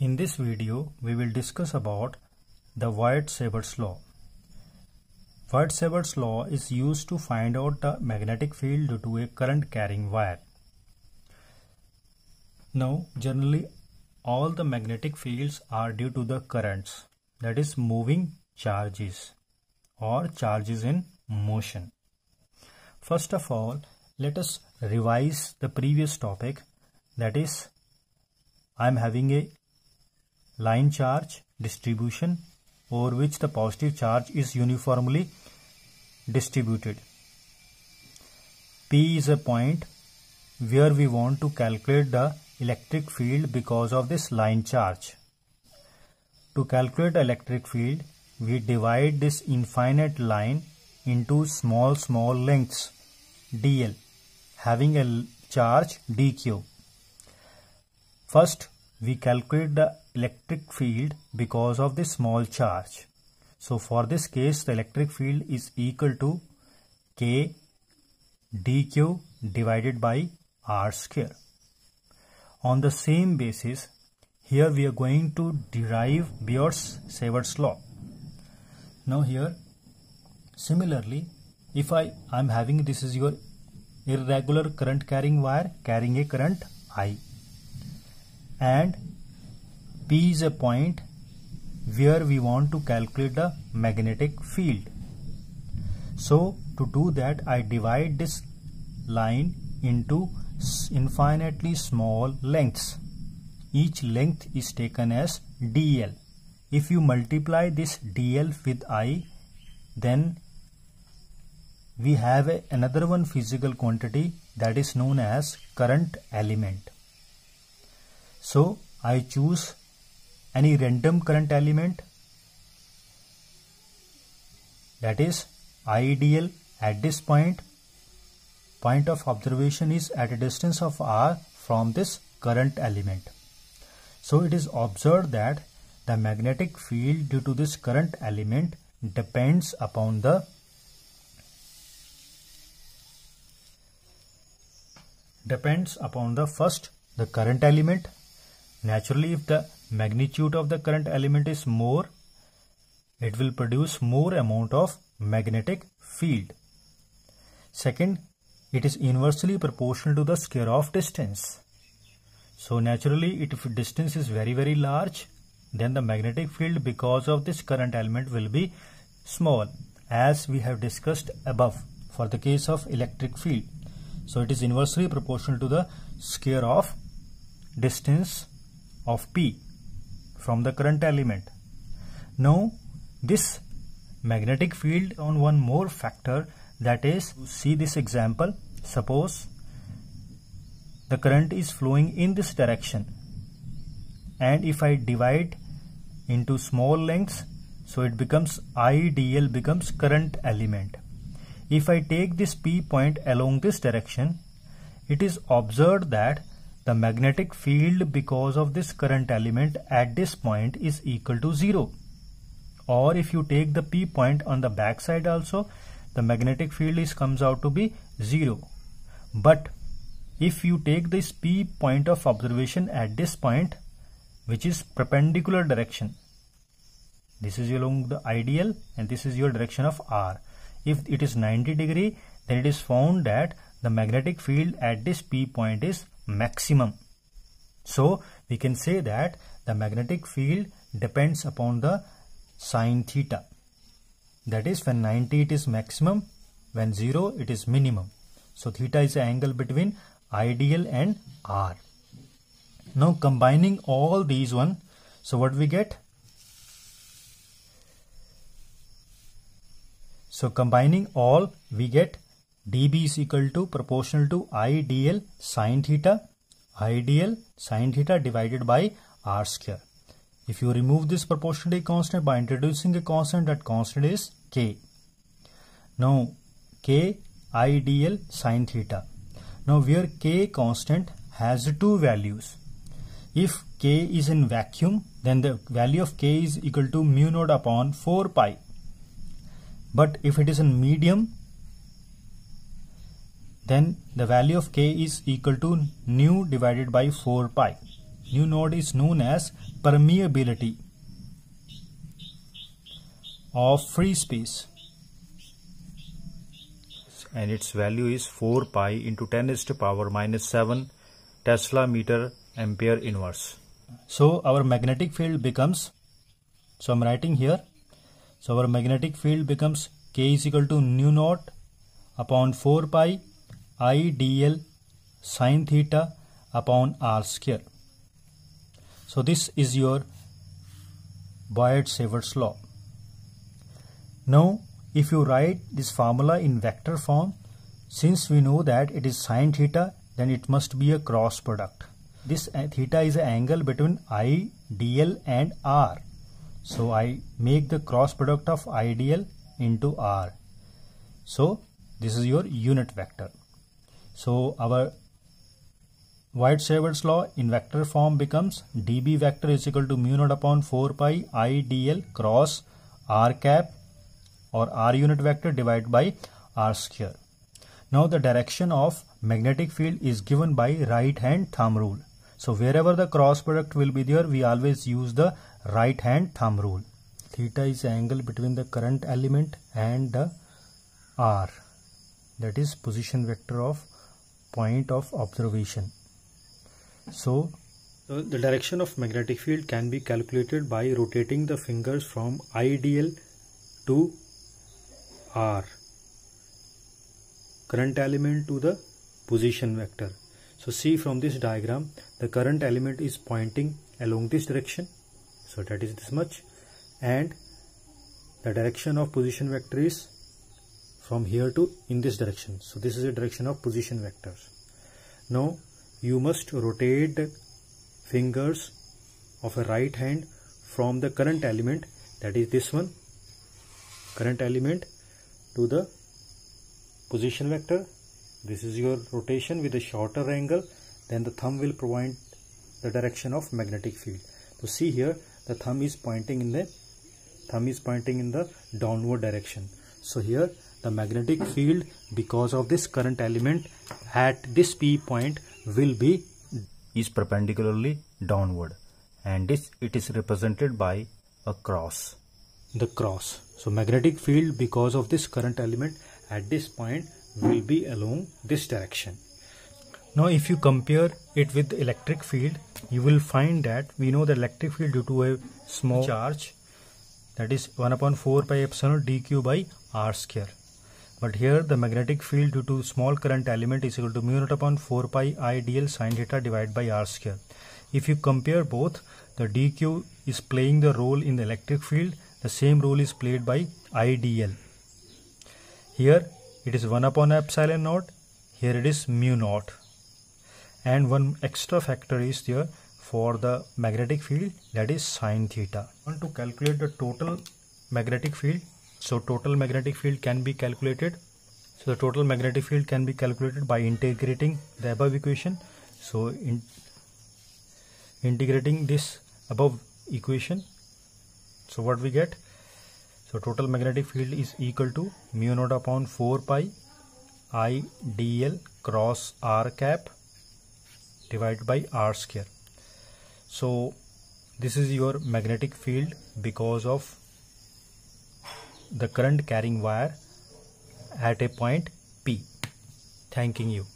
In this video, we will discuss about the white law. white law is used to find out the magnetic field due to a current carrying wire. Now, generally, all the magnetic fields are due to the currents, that is moving charges or charges in motion. First of all, let us revise the previous topic that is I am having a line charge distribution over which the positive charge is uniformly distributed. P is a point where we want to calculate the electric field because of this line charge. To calculate electric field, we divide this infinite line into small small lengths dl having a charge dq. First, we calculate the electric field because of the small charge. So for this case the electric field is equal to K dq divided by r square. On the same basis here we are going to derive Beard's Savart's law. Now here similarly if I am having this is your irregular current carrying wire carrying a current I and P is a point where we want to calculate the magnetic field. So to do that I divide this line into infinitely small lengths. Each length is taken as dl. If you multiply this dl with i then we have a, another one physical quantity that is known as current element. So I choose any random current element that is ideal at this point point of observation is at a distance of r from this current element so it is observed that the magnetic field due to this current element depends upon the depends upon the first the current element Naturally, if the magnitude of the current element is more, it will produce more amount of magnetic field. Second, it is inversely proportional to the square of distance. So naturally, if distance is very very large, then the magnetic field because of this current element will be small as we have discussed above for the case of electric field. So it is inversely proportional to the square of distance of P from the current element. Now this magnetic field on one more factor that is see this example suppose the current is flowing in this direction and if I divide into small lengths so it becomes IDL becomes current element. If I take this P point along this direction it is observed that the magnetic field because of this current element at this point is equal to 0. Or if you take the P point on the back side also, the magnetic field is comes out to be 0. But if you take this P point of observation at this point, which is perpendicular direction, this is along the ideal and this is your direction of R. If it is 90 degree, then it is found that the magnetic field at this P point is maximum. So we can say that the magnetic field depends upon the sine theta. That is when 90 it is maximum, when 0 it is minimum. So theta is the angle between ideal and R. Now combining all these one, so what we get? So combining all we get dB is equal to proportional to IDL sine theta, IDL sine theta divided by R square. If you remove this proportionality constant by introducing a constant, that constant is K. Now, K IDL sine theta. Now, where K constant has two values. If K is in vacuum, then the value of K is equal to mu naught upon 4 pi. But if it is in medium, then the value of k is equal to nu divided by 4 pi. Nu node is known as permeability of free space and its value is 4 pi into 10 is to power minus 7 Tesla meter ampere inverse. So our magnetic field becomes, so I'm writing here, so our magnetic field becomes k is equal to nu naught upon 4 pi i dl sine theta upon r square. So this is your boyd savarts law. Now if you write this formula in vector form, since we know that it is sine theta, then it must be a cross product. This uh, theta is an angle between I, dl and r. So I make the cross product of idl into r. So this is your unit vector. So our White-Savert's law in vector form becomes dB vector is equal to mu naught upon 4 pi i dl cross r cap or r unit vector divided by r square. Now the direction of magnetic field is given by right hand thumb rule. So wherever the cross product will be there, we always use the right hand thumb rule. Theta is angle between the current element and the r that is position vector of point of observation. So, so the direction of magnetic field can be calculated by rotating the fingers from I D L to R current element to the position vector. So see from this diagram the current element is pointing along this direction so that is this much and the direction of position vector is from here to in this direction so this is a direction of position vectors now you must rotate the fingers of a right hand from the current element that is this one current element to the position vector this is your rotation with a shorter angle then the thumb will provide the direction of magnetic field so see here the thumb is pointing in the thumb is pointing in the downward direction so here the magnetic field because of this current element at this P point will be is perpendicularly downward and this it is represented by a cross the cross so magnetic field because of this current element at this point will be along this direction now if you compare it with electric field you will find that we know the electric field due to a small charge that is 1 upon 4 pi epsilon dq by r square but here the magnetic field due to small current element is equal to mu naught upon 4 pi I dl sine theta divided by r square. If you compare both, the dq is playing the role in the electric field. The same role is played by I dl. Here it is 1 upon epsilon naught. Here it is mu naught. And one extra factor is there for the magnetic field that is sine theta. I want to calculate the total magnetic field so total magnetic field can be calculated. So the total magnetic field can be calculated by integrating the above equation. So in integrating this above equation. So what we get? So total magnetic field is equal to mu naught upon 4 pi I dl cross r cap divided by r square. So this is your magnetic field because of the current carrying wire at a point P thanking you